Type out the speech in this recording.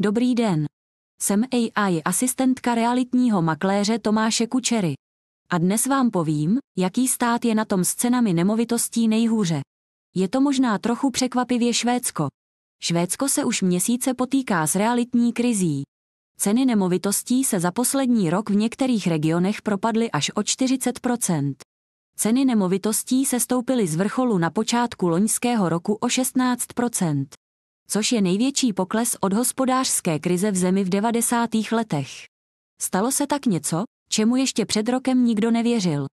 Dobrý den. Jsem AI asistentka realitního makléře Tomáše Kučery. A dnes vám povím, jaký stát je na tom s cenami nemovitostí nejhůře. Je to možná trochu překvapivě Švédsko. Švédsko se už měsíce potýká s realitní krizí. Ceny nemovitostí se za poslední rok v některých regionech propadly až o 40 Ceny nemovitostí se stoupily z vrcholu na počátku loňského roku o 16 což je největší pokles od hospodářské krize v zemi v 90. letech. Stalo se tak něco, čemu ještě před rokem nikdo nevěřil.